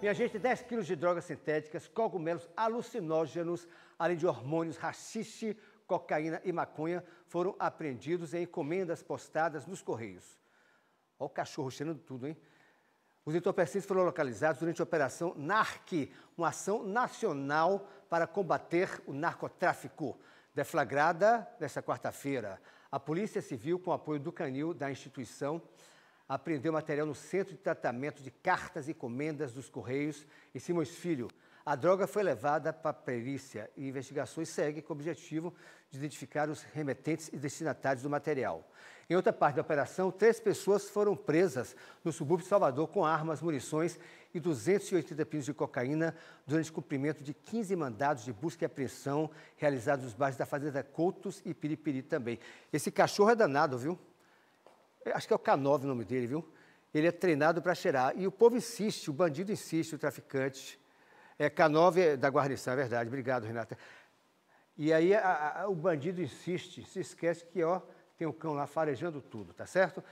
Minha gente, 10 quilos de drogas sintéticas, cogumelos alucinógenos, além de hormônios, rachixe, cocaína e maconha, foram apreendidos em encomendas postadas nos Correios. Olha o cachorro cheirando tudo, hein? Os entorpecentes foram localizados durante a Operação NARC, uma ação nacional para combater o narcotráfico. Deflagrada nesta quarta-feira, a Polícia Civil, com apoio do canil da instituição, apreendeu material no Centro de Tratamento de Cartas e Comendas dos Correios em Simões Filho. A droga foi levada para a perícia e investigações seguem com o objetivo de identificar os remetentes e destinatários do material. Em outra parte da operação, três pessoas foram presas no subúrbio de Salvador com armas, munições e 280 pinos de cocaína durante cumprimento de 15 mandados de busca e apreensão realizados nos bairros da Fazenda Coutos e Piripiri também. Esse cachorro é danado, viu? É, acho que é o K9 o nome dele, viu? Ele é treinado para cheirar. E o povo insiste, o bandido insiste, o traficante. É K9 é da guarnição, é verdade. Obrigado, Renata. E aí a, a, o bandido insiste, se esquece que ó, tem um cão lá farejando tudo, tá certo?